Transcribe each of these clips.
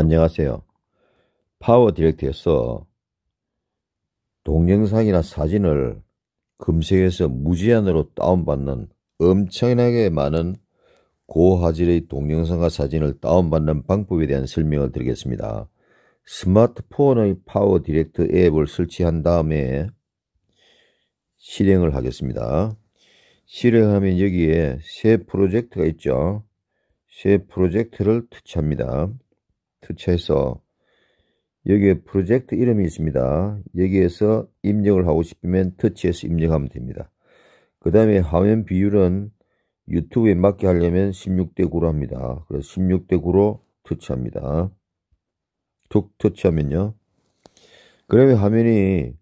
안녕하세요. 파워 디렉트에서 동영상이나 사진을 검색해서 무제한으로 다운받는 엄청나게 많은 고화질의 동영상과 사진을 다운받는 방법에 대한 설명을 드리겠습니다. 스마트폰의 파워 디렉트 앱을 설치한 다음에 실행을 하겠습니다. 실행하면 여기에 새 프로젝트가 있죠. 새 프로젝트를 터치합니다. 투처해서 여기에 프로젝트 이름이 있습니다. 여기에서 입력을 하고 싶으면 터치해서 입력하면 됩니다. 그 다음에 화면 비율은 유튜브에 맞게 하려면 16대 9로 합니다. 그래서 16대 9로 터치합니다. 툭 터치하면요. 그러면 화면이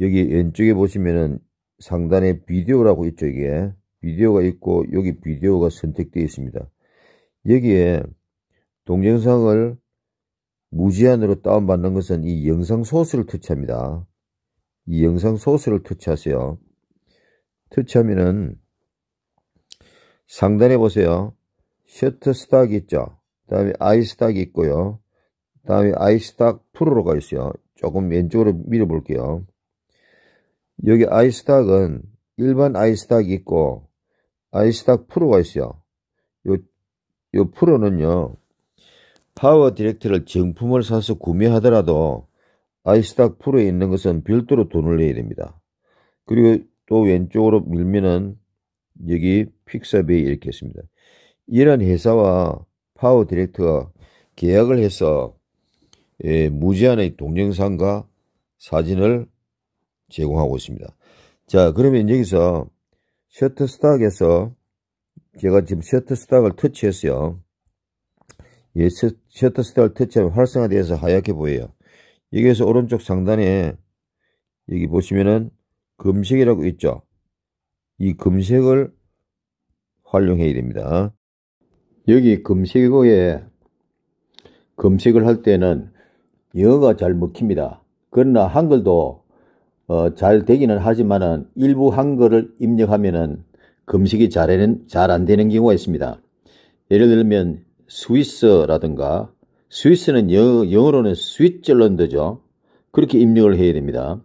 여기 왼쪽에 보시면은 상단에 비디오라고 있죠 이게 비디오가 있고 여기 비디오가 선택되어 있습니다. 여기에 동영상을 무제한으로 다운받는 것은 이 영상 소스를 터치합니다. 이 영상 소스를 터치하세요. 터치하면은 상단에 보세요. 셔터 스탁 있죠. 그 다음에 아이 스탁 있고요. 그 다음에 아이 스탁 프로로가 있어요. 조금 왼쪽으로 밀어볼게요. 여기 아이 스탁은 일반 아이 스탁 있고 아이 스탁 프로가 있어요. 요, 요 프로는요. 파워 디렉터를 정품을 사서 구매하더라도 아이스닥 프로에 있는 것은 별도로 돈을 내야 됩니다. 그리고 또 왼쪽으로 밀면은 여기 픽사베이 이렇게 있습니다. 이런 회사와 파워 디렉터가 계약을 해서 예, 무제한의 동영상과 사진을 제공하고 있습니다. 자 그러면 여기서 셔터스탁에서 제가 지금 셔터스탁을 터치했어요. 예, 셔터스타일 퇴치함 활성화되어서 하얗게 보여요. 여기에서 오른쪽 상단에 여기 보시면은 금색이라고 있죠. 이 금색을 활용해야 됩니다. 여기 금색이고에 금색을 할 때는 영어가 잘 먹힙니다. 그러나 한글도 어, 잘 되기는 하지만은 일부 한글을 입력하면은 금색이잘안 되는 경우가 있습니다. 예를 들면 스위스라든가 스위스는 여, 영어로는 스위 t z e 죠 그렇게 입력을 해야 됩니다.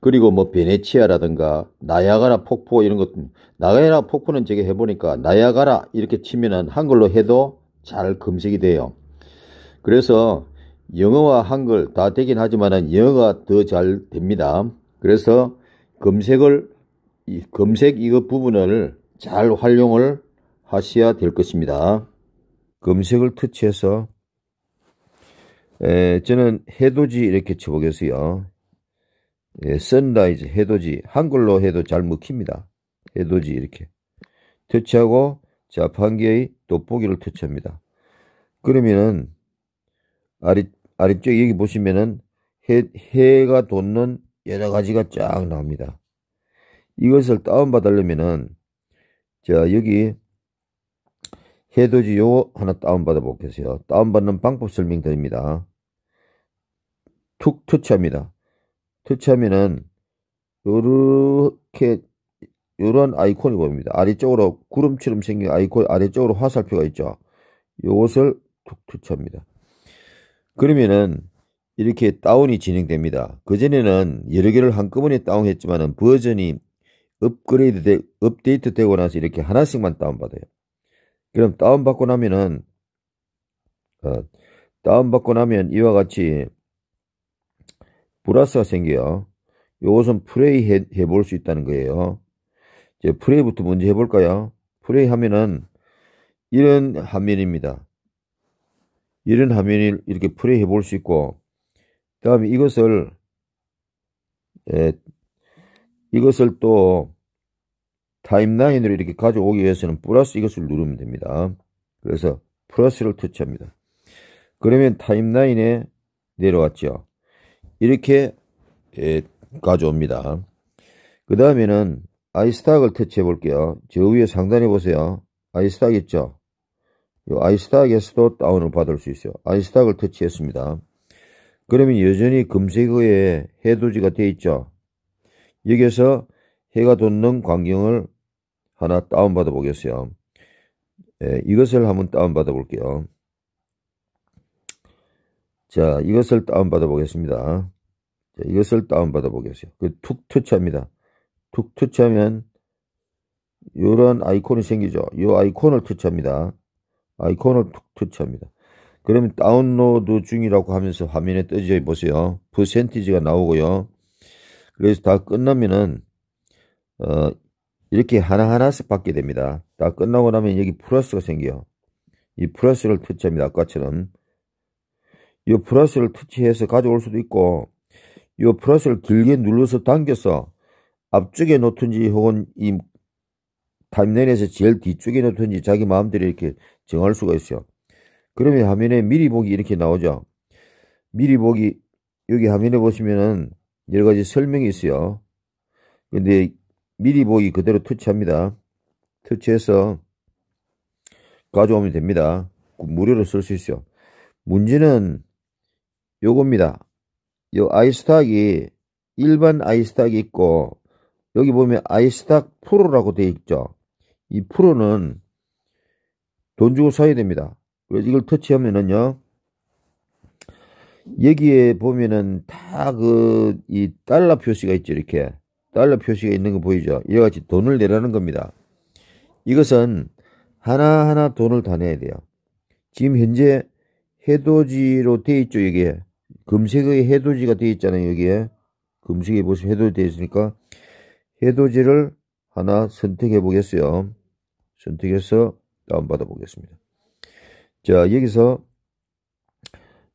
그리고 뭐 베네치아라든가 나야가라 폭포 이런 것 나야가라 폭포는 제가 해보니까 나야가라 이렇게 치면은 한글로 해도 잘 검색이 돼요. 그래서 영어와 한글 다 되긴 하지만 영어가 더 잘 됩니다. 그래서 검색을 검색 이거 부분을 잘 활용을 하셔야 될 것입니다. 검색을 터치해서 에, 저는 해돋이 이렇게 쳐보겠어요. 예, 선라이즈 해돋이 한글로 해도 잘 먹힙니다. 해돋이 이렇게 터치하고 자판기의 돋보기를 터치합니다. 그러면은 아래 아래쪽 여기 보시면은 해 해가 돋는 여러 가지가 쫙 나옵니다. 이것을 다운 받으려면은 자 여기 해돋이 요거 하나 다운받아 보겠게요 다운받는 방법 설명드립니다. 툭 터치합니다. 터치하면은 요렇게 요런 아이콘이 보입니다. 아래쪽으로 구름처럼 생긴 아이콘 아래쪽으로 화살표가 있죠. 요것을 툭 터치합니다. 그러면은 이렇게 다운이 진행됩니다. 그전에는 여러 개를 한꺼번에 다운했지만은 버전이 업그레이드 되, 업데이트 되고 나서 이렇게 하나씩만 다운받아요. 그럼 다운받고 나면은, 어, 다운받고 나면 이와 같이 브라스가 생겨요. 요것은 프레이 해, 볼수 있다는 거예요. 이제 프레이부터 먼저 해볼까요? 프레이 하면은 이런 화면입니다. 이런 화면을 이렇게 프레이 해볼 수 있고, 그 다음에 이것을, 예, 이것을 또 타임라인으로 이렇게 가져오기 위해서는 플러스 이것을 누르면 됩니다. 그래서 플러스를 터치합니다. 그러면 타임라인에 내려왔죠. 이렇게 예, 가져옵니다. 그 다음에는 아이스탁을 터치해 볼게요. 저 위에 상단에 보세요. 아이스탁 있죠? 이 아이스탁에서도 다운을 받을 수 있어요. 아이스탁을 터치했습니다. 그러면 여전히 검색어에 해돋이가 되어 있죠? 여기에서 해가 돋는 광경을 하나 다운받아 보겠어요. 예, 이것을 한번 다운받아 볼게요. 자, 이것을 다운받아 보겠습니다. 자, 이것을 다운받아 보겠어요. 그 툭 터치합니다. 툭 터치하면 이런 아이콘이 생기죠. 이 아이콘을 터치합니다. 아이콘을 툭 터치합니다. 그러면 다운로드 중이라고 하면서 화면에 떠져 보세요. 퍼센티지가 나오고요. 그래서 다 끝나면은 어, 이렇게 하나하나씩 받게 됩니다. 다 끝나고 나면 여기 플러스가 생겨요. 이 플러스를 터치합니다. 아까처럼. 이 플러스를 터치해서 가져올 수도 있고 이 플러스를 길게 눌러서 당겨서 앞쪽에 놓든지 혹은 이 타임라인에서 제일 뒤쪽에 놓든지 자기 마음대로 이렇게 정할 수가 있어요. 그러면 화면에 미리 보기 이렇게 나오죠. 미리 보기 여기 화면에 보시면은 여러 가지 설명이 있어요. 근데 미리 보기 그대로 터치합니다. 터치해서 가져오면 됩니다. 그 무료로 쓸 수 있어요. 문제는 요겁니다. 요 아이스탁이 일반 아이스탁이 있고 여기 보면 아이스탁 프로라고 되어 있죠. 이 프로는 돈 주고 사야 됩니다. 그래서 이걸 터치하면은요. 여기에 보면은 다 그 이 달러 표시가 있죠. 이렇게. 달러 표시가 있는 거 보이죠? 이와 같이 돈을 내라는 겁니다. 이것은 하나하나 돈을 다 내야 돼요. 지금 현재 해돋이로 돼 있죠, 여기에. 금색의 해돋이가 돼 있잖아요, 여기에. 금색이 보시면 해돋이 돼 있으니까 해돋이를 하나 선택해 보겠어요. 선택해서 다운받아 보겠습니다. 자, 여기서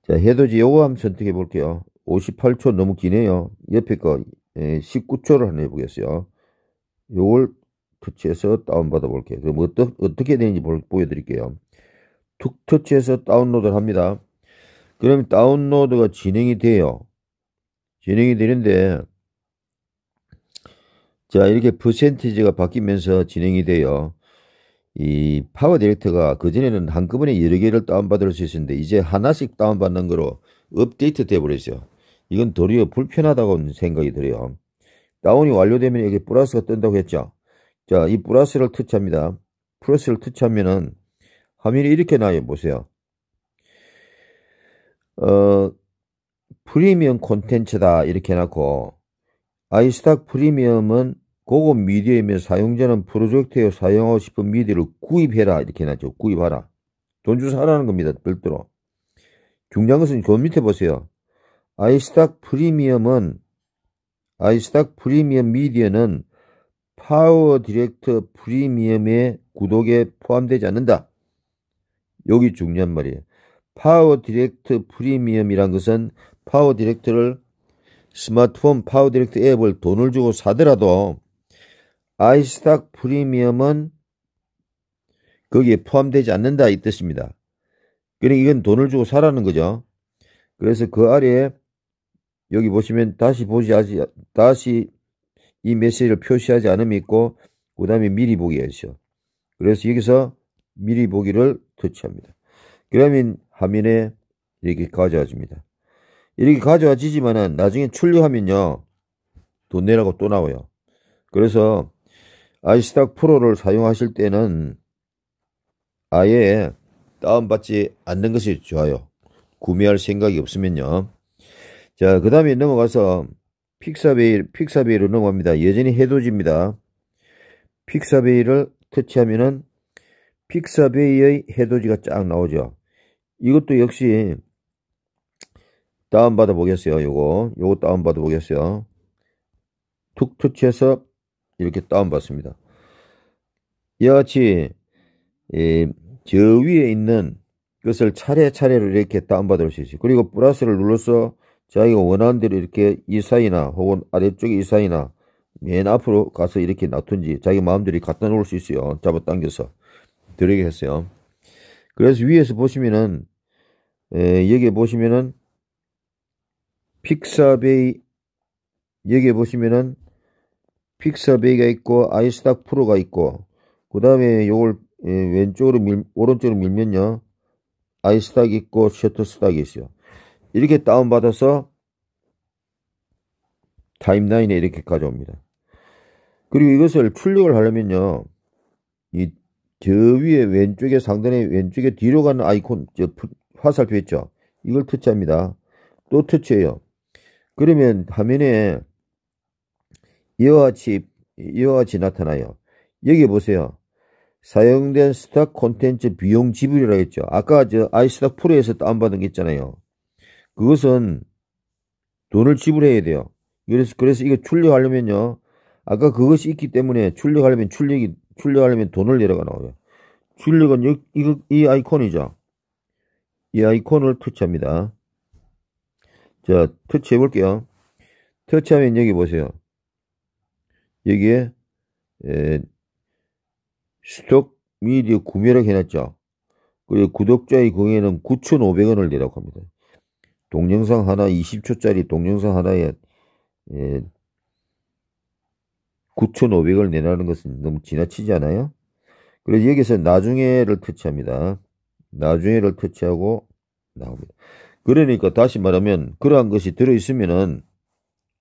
자, 해돋이 요거 한번 선택해 볼게요. 58초 너무 기네요. 옆에 거 19초를 예, 한번 해보겠어요. 이걸 터치해서 다운받아 볼게요. 그럼 어떠, 어떻게 되는지 보, 보여드릴게요. 툭 터치해서 다운로드를 합니다. 그럼 다운로드가 진행이 돼요. 진행이 되는데 자 이렇게 퍼센티지가 바뀌면서 진행이 돼요. 이 파워 디렉터가 그전에는 한꺼번에 여러 개를 다운받을 수 있었는데 이제 하나씩 다운받는 거로 업데이트 돼 버렸어요. 이건 도리어 불편하다고 생각이 들어요. 다운이 완료되면 여기 플러스가 뜬다고 했죠. 자, 이 플러스를 터치합니다. 플러스를 터치하면은 화면이 이렇게 나요. 보세요. 어, 프리미엄 콘텐츠다 이렇게 해놓고 아이스탁 프리미엄은 고급 미디어이며 사용자는 프로젝트에 사용하고 싶은 미디어를 구입해라 이렇게 해놨죠. 구입하라. 돈 주사라는 겁니다. 별도로. 중요한 것은 그 밑에 보세요. 아이스닥 프리미엄은 아이스닥 프리미엄 미디어는 파워 디렉터 프리미엄의 구독에 포함되지 않는다. 여기 중요한 말이에요. 파워 디렉터 프리미엄이란 것은 파워 디렉터를 스마트폰 파워 디렉터 앱을 돈을 주고 사더라도 아이스닥 프리미엄은 거기에 포함되지 않는다 이 뜻입니다. 그러니까 이건 돈을 주고 사라는 거죠. 그래서 그 아래에 여기 보시면 다시 보지 하지 다시 이 메시지를 표시하지 않음이 있고 그 다음에 미리 보기 했죠. 그래서 여기서 미리 보기를 터치합니다. 그러면 화면에 이렇게 가져와줍니다. 이렇게 가져와지지만은 나중에 출력하면요. 돈 내라고 또 나와요. 그래서 아이스닥 프로를 사용하실 때는 아예 다운받지 않는 것이 좋아요. 구매할 생각이 없으면요. 자, 그 다음에 넘어가서 픽사베이, 픽사베이로 넘어갑니다. 여전히 해돋이입니다. 픽사베이를 터치하면은 픽사베이의 해돋이가 쫙 나오죠. 이것도 역시 다운받아 보겠어요. 요거, 요거 다운받아 보겠어요. 툭 터치해서 이렇게 다운받습니다. 여하치, 예, 저 위에 있는 것을 차례차례로 이렇게 다운받을 수 있어요. 그리고 플러스를 눌러서 자기가 원하는 대로 이렇게 이 사이나 혹은 아래쪽에 이 사이나 맨 앞으로 가서 이렇게 놔둔지 자기 마음대로 갖다 놓을 수 있어요. 잡아당겨서. 드리게 했어요. 그래서 위에서 보시면은 에, 여기 보시면은 픽사베이 여기 보시면은 픽사베이가 있고 아이스닥 프로가 있고 그 다음에 요걸 왼쪽으로 밀 오른쪽으로 밀면요 아이스닥 있고 셔터스닥이 있어요. 이렇게 다운받아서 타임라인에 이렇게 가져옵니다. 그리고 이것을 출력을 하려면요. 이 저 위에 왼쪽에 상단에 왼쪽에 뒤로 가는 아이콘 저 화살표 있죠. 이걸 터치합니다. 또 터치해요. 그러면 화면에 이와 같이 이와 같이 나타나요. 여기 보세요. 사용된 스탁 콘텐츠 비용 지불이라고 했죠. 아까 저 아이스탁 프로에서 다운받은 게 있잖아요. 그것은 돈을 지불해야 돼요. 그래서, 그래서 이거 출력하려면요. 아까 그것이 있기 때문에 출력하려면 출력이, 출력하려면 돈을 내려가 나와요. 출력은 이, 이, 이 아이콘이죠. 이 아이콘을 터치합니다. 자, 터치해 볼게요. 터치하면 여기 보세요. 여기에, 에, 스톡 미디어 구매를 해놨죠. 그리고 구독자의 경우에는 9,500원을 내라고 합니다. 동영상 하나 20초짜리 동영상 하나에 예, 9,500을 내라는 것은 너무 지나치지 않아요? 그래서 여기서 나중에를 터치합니다. 나중에를 터치하고 나옵니다. 그러니까 다시 말하면 그러한 것이 들어있으면은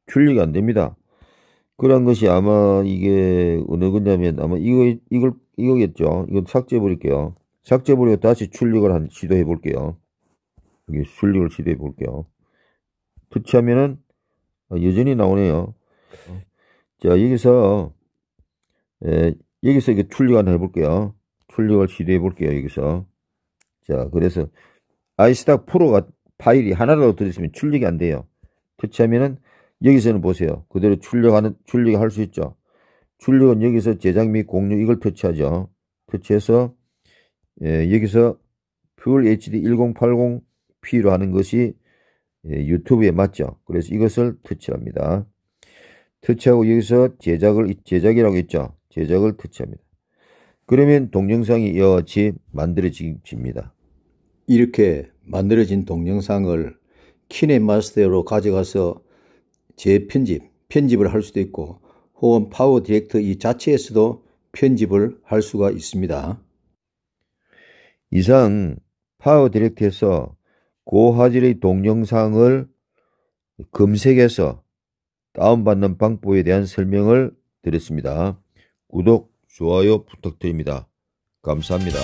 출력이 안 됩니다. 그러한 것이 아마 이게 어느 거냐면 아마 이거 이걸 이거겠죠. 이거 삭제해 버릴게요. 삭제해 버리고 다시 출력을 한, 시도해 볼게요. 여기 순립을 시도해 볼게요. 터치하면은 아, 여전히 나오네요. 자, 여기서, 예, 여기서 이게 출력 하나 해볼게요. 출력을 시도해 볼게요, 여기서. 자, 그래서 아이스닥 프로가 파일이 하나라도 들어있으면 출력이 안 돼요. 터치하면은 여기서는 보세요. 그대로 출력하는, 출력할 수 있죠. 출력은 여기서 제작 및 공유 이걸 터치하죠. 터치해서, 예, 여기서 퓨얼 HD 1080 P로 하는 것이 예, 유튜브에 맞죠. 그래서 이것을 터치합니다. 터치하고 여기서 제작을 제작이라고 했죠 제작을 터치합니다. 그러면 동영상이 여와같 만들어집니다. 이렇게 만들어진 동영상을 키네마스터로 가져가서 재편집, 편집을 할 수도 있고 혹은 파워 디렉터 이 자체에서도 편집을 할 수가 있습니다. 이상 파워 디렉터에서 고화질의 동영상을 검색해서 다운받는 방법에 대한 설명을 드렸습니다. 구독, 좋아요 부탁드립니다. 감사합니다.